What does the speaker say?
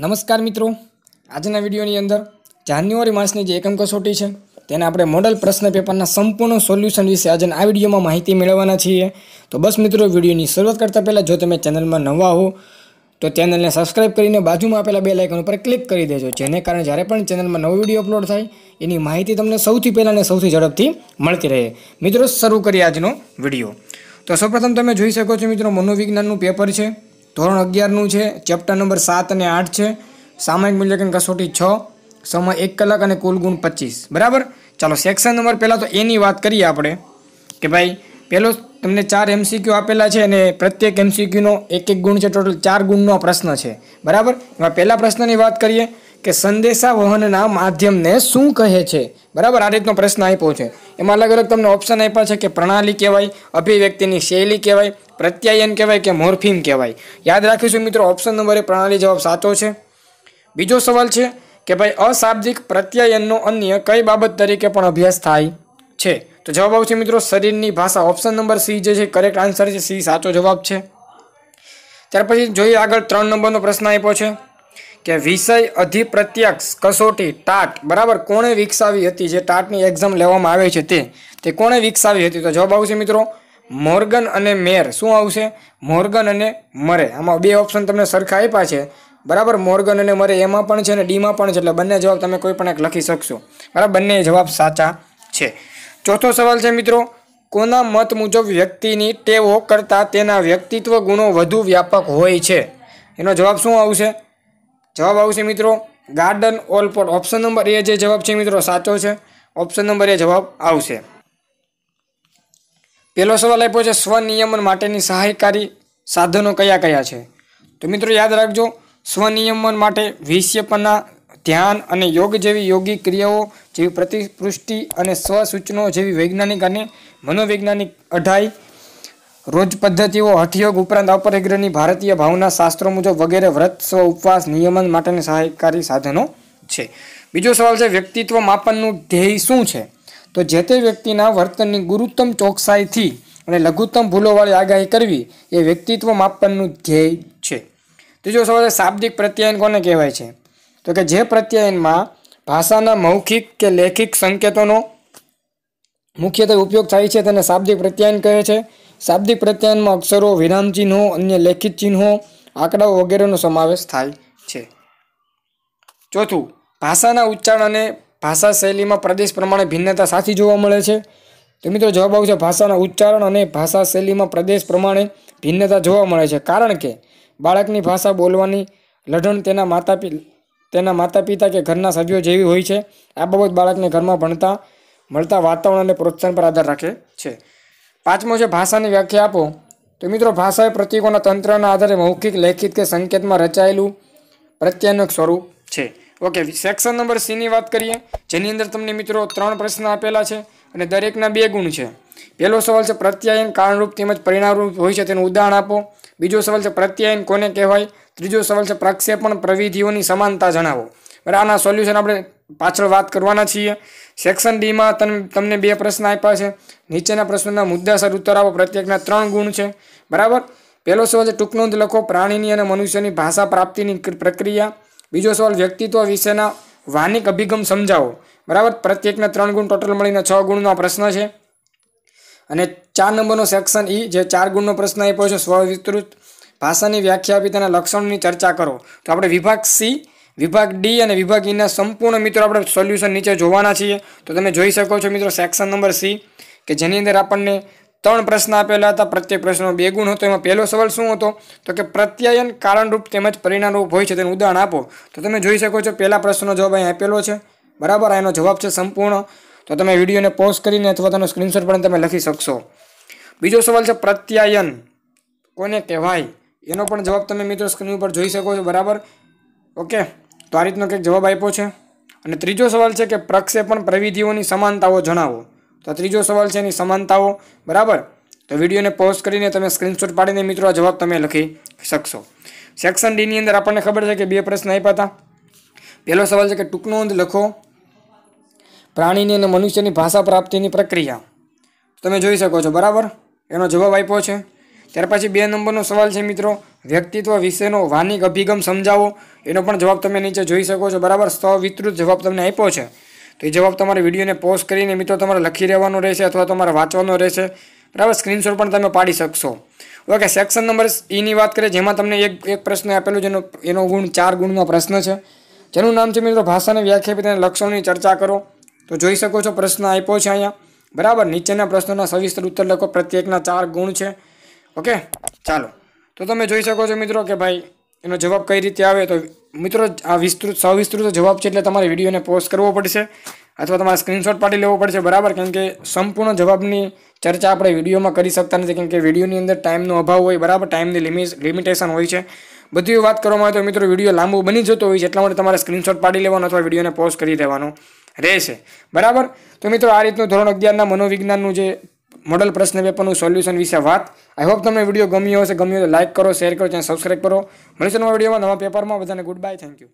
નમસ્કાર મિત્રો આજના વિડીયોની અંદર જાન્યુઆરી માસની જે એકમ કસોટી છે તેના આપણે મોડલ પ્રશ્ન પેપરના સંપૂર્ણ સોલ્યુશન વિશે આજના આ વિડીયોમાં માહિતી મેળવવાના છીએ તો બસ મિત્રો વિડીયોની શરૂઆત કરતાં પહેલાં જો તમે ચેનલમાં નવા હો તો ચેનલને સબસ્ક્રાઇબ કરીને બાજુમાં આપેલા બે લાઇકન ઉપર ક્લિક કરી દેજો જેને કારણે જ્યારે પણ ચેનલમાં નવો વિડીયો અપલોડ થાય એની માહિતી તમને સૌથી પહેલાં અને સૌથી ઝડપથી મળતી રહે મિત્રો શરૂ કરીએ આજનો વિડીયો તો સૌપ્રથમ તમે જોઈ શકો છો મિત્રો મનોવિજ્ઞાનનું પેપર છે ધોરણ અગિયારનું છે ચેપ્ટર નંબર સાત અને આઠ છે સામાયિક મૂલ્યાંકન કસોટી છ સમય એક કલાક અને કુલ ગુણ પચીસ બરાબર ચાલો સેક્શન નંબર પહેલાં તો એની વાત કરીએ આપણે કે ભાઈ પહેલો તમને ચાર એમસીક્યુ આપેલા છે અને પ્રત્યેક એમસીક્યુનો એક એક ગુણ છે ટોટલ ચાર ગુણનો પ્રશ્ન છે બરાબર એમાં પહેલા પ્રશ્નની વાત કરીએ કે સંદેશાવહનના માધ્યમને શું કહે છે બરાબર આ રીતનો પ્રશ્ન આપ્યો છે એમાં અલગ અલગ તમને ઓપ્શન આપ્યા છે કે પ્રણાલી કહેવાય અભિવ્યક્તિની શૈલી કહેવાય પ્રત્યાયન કહેવાય કે મોરફીમ કહેવાય યાદ રાખીશું મિત્રો ઓપ્શન નંબરે પ્રણાલી જવાબ સાચો છે બીજો સવાલ છે કે ભાઈ અશાબ્દિક પ્રત્યાયનનો અન્ય કઈ બાબત તરીકે પણ અભ્યાસ થાય છે તો જવાબ આવશે મિત્રો શરીરની ભાષા ઓપ્શન નંબર સી જે છે કરેક્ટ આન્સર છે સી સાચો જવાબ છે ત્યાર પછી જોઈએ આગળ ત્રણ નંબરનો પ્રશ્ન આપ્યો છે કે વિષય અધિપ્રત્યક્ષ કસોટી ટાટ બરાબર કોણે વિકસાવી હતી જે ટાટની એક્ઝામ લેવામાં આવે છે તે તે કોણે વિકસાવી હતી તો જવાબ આવશે મિત્રો મોર્ગન અને મેર શું આવશે મોર્ગન અને મરે આમાં બે ઓપ્શન તમને સરખા આપ્યા છે બરાબર મોર્ગન અને મરે એમાં પણ છે અને ડીમાં પણ છે એટલે બંને જવાબ તમે કોઈ પણ એક લખી શકશો બરાબર બંને જવાબ સાચા છે ચોથો સવાલ છે મિત્રો કોના મત મુજબ વ્યક્તિની ટેવો કરતાં તેના વ્યક્તિત્વ ગુણો વધુ વ્યાપક હોય છે એનો જવાબ શું આવશે જવાબ આવશે મિત્રો garden all pot option number A જે જવાબ છે મિત્રો સાચો છે ઓપ્શન નંબર એ જવાબ આવશે પહેલો સવાલ આપ્યો છે સ્વનિયમન માટેની સહાયકારી સાધનો કયા કયા છે તો મિત્રો યાદ રાખજો સ્વનિયમન માટે વિષ્યપના ધ્યાન અને યોગ જેવી યોગી ક્રિયાઓ જેવી પ્રતિપૃષ્ટિ અને સ્વસૂચનો જેવી વૈજ્ઞાનિક અને મનોવૈજ્ઞાનિક અઢાઈ રોજ પદ્ધતિઓ હઠયોગ ઉપરાંત અપરિગ્રહની ભારતીય ભાવના શાસ્ત્રો મુજબ વગેરે વ્રત સ્વ ઉપવાસ નિયમન માટેની સહાયકારી સાધનો છે બીજો સવાલ છે વ્યક્તિત્વ માપનનું ધ્યેય શું છે તો જે તે વ્યક્તિના વર્તનની ગુરુત્તમ ચોકસાઈથી અને લઘુત્તમ ભૂલોવાળી આગાહી કરવી એ વ્યક્તિત્વ માપનનું ધ્યેય છે ત્રીજો સવાલ છે શાબ્દિક પ્રત્યાયન કોને કહેવાય છે તો કે જે પ્રત્યાયનમાં ભાષાના મૌખિક કે લેખિક સંકેતોનો મુખ્યત્વે ઉપયોગ થાય છે તેને શાબ્દિક પ્રત્યાયન કહે છે શાબ્દિક પ્રત્યયનમાં અક્ષરો વિરામચિહ્નો અન્ય લેખિત ચિહ્નો આંકડાઓ વગેરેનો સમાવેશ થાય છે ચોથું ભાષાના ઉચ્ચારણ અને ભાષા શૈલીમાં પ્રદેશ પ્રમાણે ભિન્નતા સાચી જોવા મળે છે તો મિત્રો જવાબ આવશે ભાષાના ઉચ્ચારણ અને ભાષા શૈલીમાં પ્રદેશ પ્રમાણે ભિન્નતા જોવા મળે છે કારણ કે બાળકની ભાષા બોલવાની લઢણ તેના માતા તેના માતા પિતા કે ઘરના સભ્યો જેવી હોય છે આ બાબત બાળકને ઘરમાં ભણતા મળતા વાતાવરણ અને પ્રોત્સાહન પર આધાર રાખે છે પાંચમો છે ભાષાની વ્યાખ્યા આપો તો મિત્રો ભાષા એ પ્રતીકોના તંત્રના આધારે મૌખિક લેખિત કે સંકેતમાં રચાયેલું પ્રત્યાયનક સ્વરૂપ છે ઓકે સેક્શન નંબર સીની વાત કરીએ જેની અંદર તમને મિત્રો ત્રણ પ્રશ્ન આપેલા છે અને દરેકના બે ગુણ છે પહેલો સવાલ છે પ્રત્યાયન કારણરૂપ તેમજ પરિણામરૂપ હોય છે તેનું ઉદાહરણ આપો બીજો સવાલ છે પ્રત્યાયન કોને કહેવાય ત્રીજો સવાલ છે પ્રક્ષેપણ પ્રવિધિઓની સમાનતા જણાવો બરાબર આના સોલ્યુશન આપણે પાછળ વાત કરવાના છીએ સેક્શન ડીમાં તમ તમને બે પ્રશ્ન આપ્યા છે નીચેના પ્રશ્નના મુદ્દાસર ઉત્તર આપો પ્રત્યેકના ત્રણ ગુણ છે બરાબર પહેલો સવાલ છે ટૂંક નોંધ લખો પ્રાણીની અને મનુષ્યની ભાષા પ્રાપ્તિની પ્રક્રિયા બીજો સવાલ વ્યક્તિત્વ વિશેના વાનિક અભિગમ સમજાવો બરાબર પ્રત્યેકના ત્રણ ગુણ ટોટલ મળીને છ ગુણનો પ્રશ્ન છે અને ચાર નંબરનો સેક્શન ઈ e જે ચાર ગુણનો પ્રશ્ન આપ્યો છે સ્વવિસ્તૃત ભાષાની વ્યાખ્યા આપી તેના લક્ષણોની ચર્ચા કરો તો આપણે વિભાગ સી વિભાગ ડી અને વિભાગ ઈના e સંપૂર્ણ મિત્રો આપણે સોલ્યુશન નીચે જોવાના છીએ તો તમે જોઈ શકો છો મિત્રો સેક્શન નંબર સી કે જેની અંદર આપણને ત્રણ પ્રશ્ન આપેલા હતા પ્રત્યેક પ્રશ્નનો બે ગુણ હતો એમાં પહેલો સવાલ શું હતો તો કે પ્રત્યાયન કારણરૂપ તેમજ પરિણામરૂપ હોય છે તેનું ઉદાહરણ આપો તો તમે જોઈ શકો છો પહેલા પ્રશ્નનો જવાબ અહીં આપેલો છે બરાબર એનો જવાબ છે સંપૂર્ણ તો તમે વિડીયોને પોઝ કરીને અથવા તેનો સ્ક્રીનશોટ પણ તમે લખી શકશો બીજો સવાલ છે પ્રત્યાયન કોને કહેવાય એનો પણ જવાબ તમે મિત્રો સ્ક્રીન ઉપર જોઈ શકો છો બરાબર ઓકે તો આ રીતનો કંઈક જવાબ આપ્યો છે અને ત્રીજો સવાલ છે કે પ્રક્ષેપણ પ્રવિધિઓની સમાનતાઓ જણાવો તો આ ત્રીજો સવાલ છે એની સમાનતાઓ બરાબર તો વિડીયોને પોઝ કરીને તમે સ્ક્રીનશોટ પાડીને મિત્રો આ જવાબ તમે લખી શકશો સેક્શન ડીની અંદર આપણને ખબર છે કે બે પ્રશ્ન આપ્યા હતા પહેલો સવાલ છે કે ટૂંકનો ટૂંકનોંધ લખો પ્રાણીની અને મનુષ્યની ભાષા પ્રાપ્તિની પ્રક્રિયા તમે જોઈ શકો છો બરાબર એનો જવાબ આપ્યો છે ત્યાર પછી બે નંબરનો સવાલ છે મિત્રો વ્યક્તિત્વ વિશેનો વાનિક અભિગમ સમજાવો એનો પણ જવાબ તમે નીચે જોઈ શકો છો બરાબર સવિસ્તૃત જવાબ તમને આપ્યો છે તો એ જવાબ તમારે વિડીયોને પોઝ કરીને મિત્રો તમારે લખી રહેવાનો રહેશે અથવા તમારે વાંચવાનો રહેશે બરાબર સ્ક્રીનશોટ પણ તમે પાડી શકશો ઓકે સેક્શન નંબર ઈની e વાત કરીએ જેમાં તમને એક એક પ્રશ્ન આપેલો જેનો એનો ગુણ ચાર ગુણનો પ્રશ્ન છે જેનું નામ છે મિત્રો ભાષાને વ્યાખ્યા અને લક્ષણોની ચર્ચા કરો તો જોઈ શકો છો પ્રશ્ન આપ્યો છે અહીંયા બરાબર નીચેના પ્રશ્નોના સવિસ્તર ઉત્તર લખો પ્રત્યેકના ચાર ગુણ છે ઓકે ચાલો તો તમે જોઈ શકો છો મિત્રો કે ભાઈ એનો જવાબ કઈ રીતે આવે તો મિત્રો આ વિસ્તૃત સવિસ્તૃત જવાબ છે એટલે તમારે વિડીયોને પોસ્ટ કરવો પડશે અથવા તમારે સ્ક્રીનશોટ પાડી લેવો પડશે બરાબર કેમ કે સંપૂર્ણ જવાબની ચર્ચા આપણે વિડીયોમાં કરી શકતા નથી કેમ કે વિડીયોની અંદર ટાઈમનો અભાવ હોય બરાબર ટાઈમની લિમિટ લિમિટેશન હોય છે બધી વાત કરવામાં આવે તો મિત્રો વિડીયો લાંબો બની જતો હોય છે એટલા માટે તમારે સ્ક્રીનશોટ પાડી લેવાનો અથવા વિડીયોને પોસ્ટ કરી દેવાનો રહેશે બરાબર તો મિત્રો આ રીતનું ધોરણ અગિયારના મનોવિજ્ઞાનનું જે મોડલ પ્રશ્ન પેપરનું સોલ્યુશન વિશે વાત આઈ હોપ તમને વિડીયો ગમ્યો હશે ગમ્યો તો લાઇક કરો શેર કરો ચેનલ સબસ્ક્રાઈબ કરો મળીશું નવા વિડીયોમાં નવા પેપરમાં બધાને ગુડ બાય થેન્ક યુ